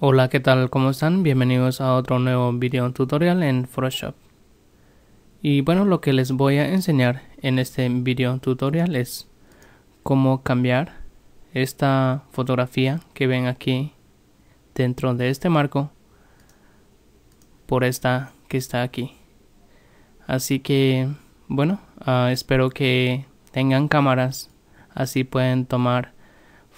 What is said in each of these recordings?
Hola, ¿qué tal? ¿Cómo están? Bienvenidos a otro nuevo video tutorial en Photoshop. Y bueno, lo que les voy a enseñar en este video tutorial es cómo cambiar esta fotografía que ven aquí dentro de este marco por esta que está aquí. Así que, bueno, ah, espero que tengan cámaras, así pueden tomar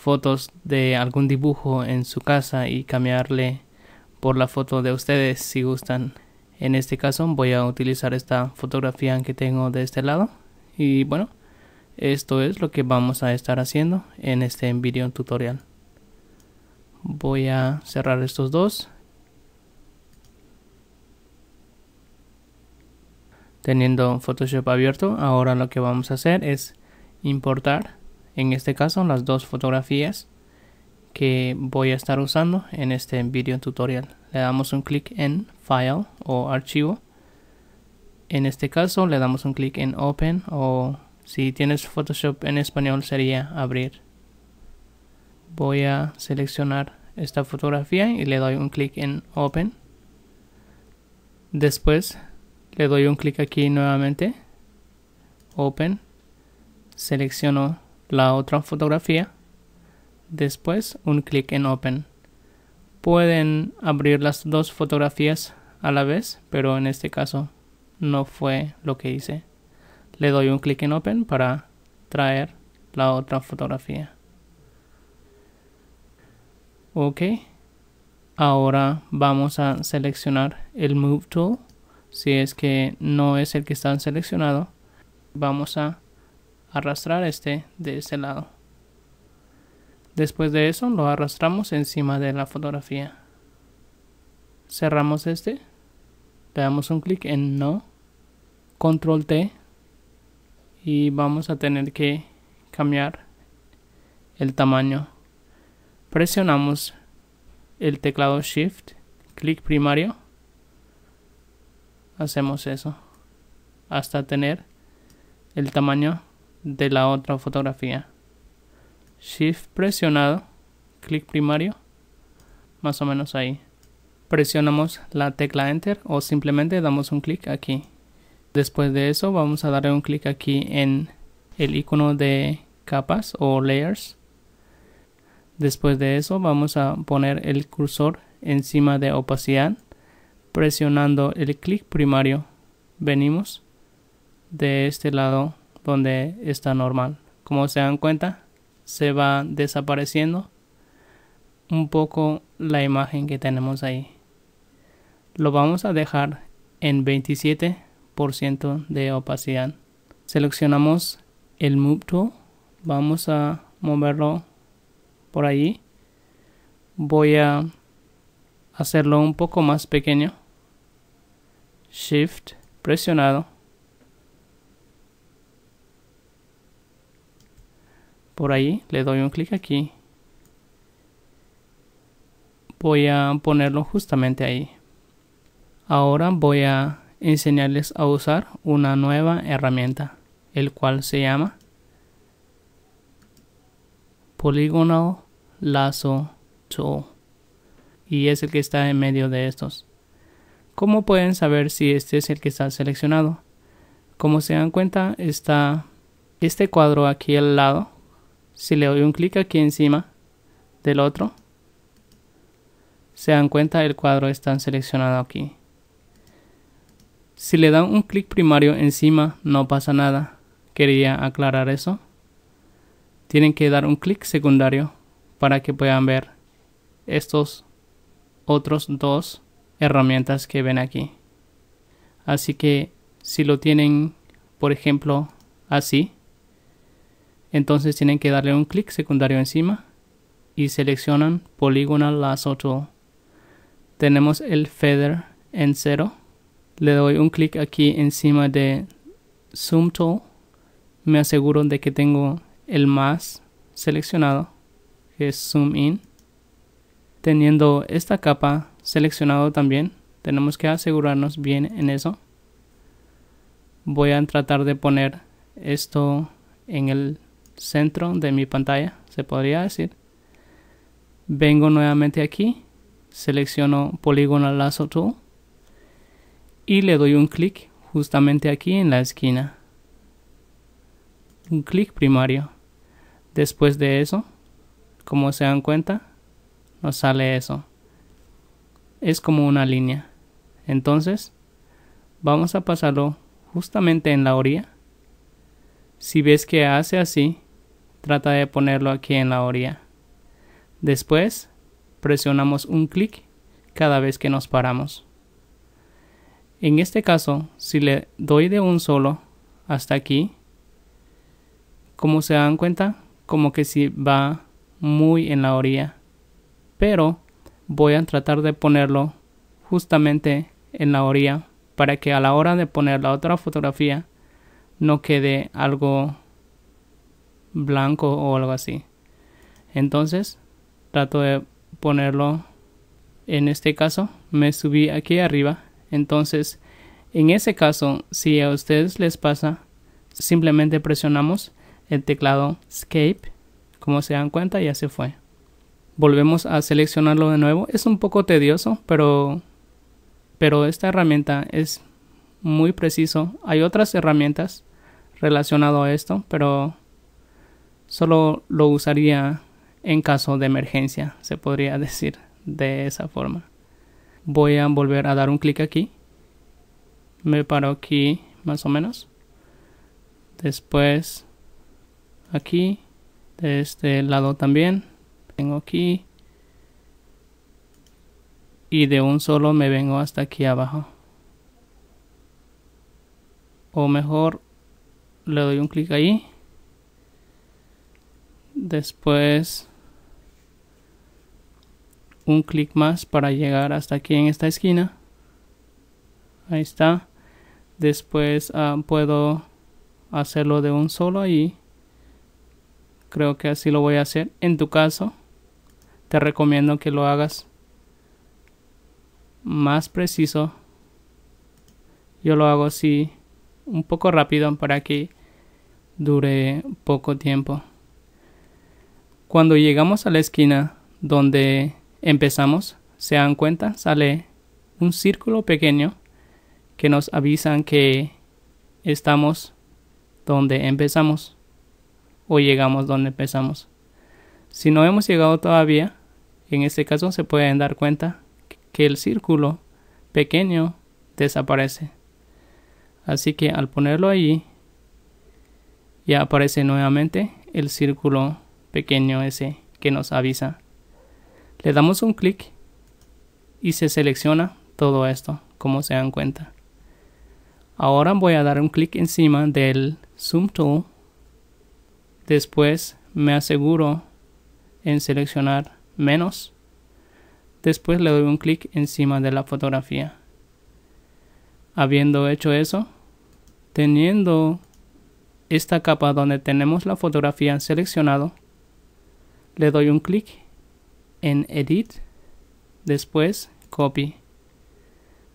fotos de algún dibujo en su casa y cambiarle por la foto de ustedes si gustan. En este caso voy a utilizar esta fotografía que tengo de este lado. Y bueno, esto es lo que vamos a estar haciendo en este video tutorial. Voy a cerrar estos dos. Teniendo Photoshop abierto, ahora lo que vamos a hacer es importar en este caso las dos fotografías que voy a estar usando en este video tutorial. Le damos un clic en File o Archivo. En este caso le damos un clic en Open o si tienes Photoshop en español sería Abrir. Voy a seleccionar esta fotografía y le doy un clic en Open. Después le doy un clic aquí nuevamente, Open, selecciono la otra fotografía. Después un clic en Open. Pueden abrir las dos fotografías a la vez, pero en este caso no fue lo que hice. Le doy un clic en Open para traer la otra fotografía. Ok. Ahora vamos a seleccionar el Move Tool. Si es que no es el que están seleccionado, vamos a arrastrar este de este lado. Después de eso lo arrastramos encima de la fotografía. Cerramos este. Le damos un clic en no. Control T. Y vamos a tener que cambiar el tamaño. Presionamos el teclado Shift. Clic primario. Hacemos eso. Hasta tener el tamaño de la otra fotografía. Shift presionado, clic primario, más o menos ahí. Presionamos la tecla Enter o simplemente damos un clic aquí. Después de eso vamos a darle un clic aquí en el icono de capas o layers. Después de eso vamos a poner el cursor encima de opacidad presionando el clic primario. Venimos de este lado donde está normal. Como se dan cuenta, se va desapareciendo un poco la imagen que tenemos ahí. Lo vamos a dejar en 27% de opacidad. Seleccionamos el Move Tool. Vamos a moverlo por ahí. Voy a hacerlo un poco más pequeño. Shift presionado por ahí, le doy un clic aquí. Voy a ponerlo justamente ahí. Ahora voy a enseñarles a usar una nueva herramienta, el cual se llama Polygonal lazo Tool y es el que está en medio de estos. ¿Cómo pueden saber si este es el que está seleccionado? Como se dan cuenta, está este cuadro aquí al lado si le doy un clic aquí encima del otro se dan cuenta el cuadro está seleccionado aquí si le dan un clic primario encima no pasa nada quería aclarar eso tienen que dar un clic secundario para que puedan ver estos otros dos herramientas que ven aquí así que si lo tienen por ejemplo así entonces tienen que darle un clic secundario encima y seleccionan Polygonal Lazo Tool. Tenemos el Feather en cero. Le doy un clic aquí encima de Zoom Tool. Me aseguro de que tengo el más seleccionado, es Zoom In. Teniendo esta capa seleccionado también, tenemos que asegurarnos bien en eso. Voy a tratar de poner esto en el centro de mi pantalla, se podría decir. Vengo nuevamente aquí, selecciono Polígono lazo Tool y le doy un clic justamente aquí en la esquina. Un clic primario. Después de eso, como se dan cuenta, nos sale eso. Es como una línea. Entonces, vamos a pasarlo justamente en la orilla. Si ves que hace así, trata de ponerlo aquí en la orilla. Después, presionamos un clic cada vez que nos paramos. En este caso, si le doy de un solo hasta aquí, como se dan cuenta, como que si va muy en la orilla. Pero voy a tratar de ponerlo justamente en la orilla para que a la hora de poner la otra fotografía no quede algo blanco o algo así. Entonces trato de ponerlo en este caso me subí aquí arriba. Entonces en ese caso si a ustedes les pasa simplemente presionamos el teclado escape. Como se dan cuenta ya se fue. Volvemos a seleccionarlo de nuevo. Es un poco tedioso pero pero esta herramienta es muy preciso. Hay otras herramientas relacionado a esto, pero solo lo usaría en caso de emergencia, se podría decir de esa forma. Voy a volver a dar un clic aquí. Me paro aquí más o menos. Después aquí. De este lado también. Tengo aquí. Y de un solo me vengo hasta aquí abajo. O mejor le doy un clic ahí después un clic más para llegar hasta aquí en esta esquina ahí está después ah, puedo hacerlo de un solo ahí creo que así lo voy a hacer en tu caso te recomiendo que lo hagas más preciso yo lo hago así un poco rápido para que dure poco tiempo cuando llegamos a la esquina donde empezamos, se dan cuenta, sale un círculo pequeño que nos avisan que estamos donde empezamos o llegamos donde empezamos. Si no hemos llegado todavía, en este caso se pueden dar cuenta que el círculo pequeño desaparece. Así que al ponerlo allí, ya aparece nuevamente el círculo pequeño ese que nos avisa. Le damos un clic y se selecciona todo esto, como se dan cuenta. Ahora voy a dar un clic encima del Zoom Tool. Después me aseguro en seleccionar menos. Después le doy un clic encima de la fotografía. Habiendo hecho eso, teniendo esta capa donde tenemos la fotografía seleccionado, le doy un clic en edit después copy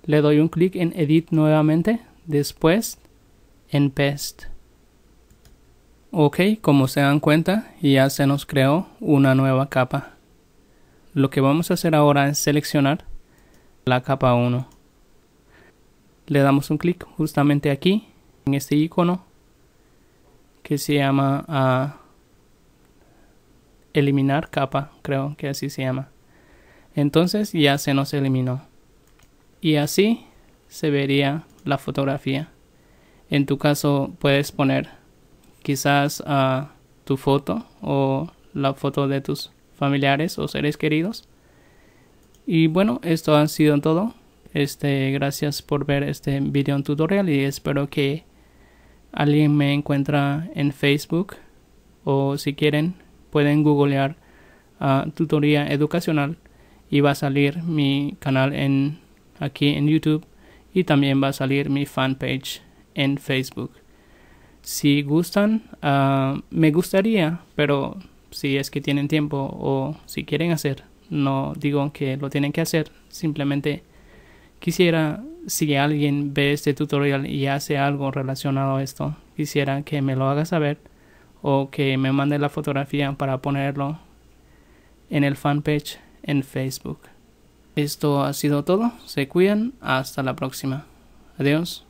le doy un clic en edit nuevamente después en paste ok como se dan cuenta ya se nos creó una nueva capa lo que vamos a hacer ahora es seleccionar la capa 1 le damos un clic justamente aquí en este icono que se llama a eliminar capa, creo que así se llama. Entonces ya se nos eliminó. Y así se vería la fotografía. En tu caso puedes poner quizás a ah, tu foto o la foto de tus familiares o seres queridos. Y bueno, esto ha sido todo. Este, gracias por ver este video tutorial y espero que alguien me encuentra en Facebook o si quieren pueden googlear tutorial ah, tutoría educacional y va a salir mi canal en aquí en YouTube y también va a salir mi fanpage en Facebook. Si gustan, ah, me gustaría, pero si es que tienen tiempo o si quieren hacer, no digo que lo tienen que hacer, simplemente quisiera si alguien ve este tutorial y hace algo relacionado a esto, quisiera que me lo haga saber o que me mande la fotografía para ponerlo en el fanpage en Facebook. Esto ha sido todo, se cuidan, hasta la próxima. Adiós.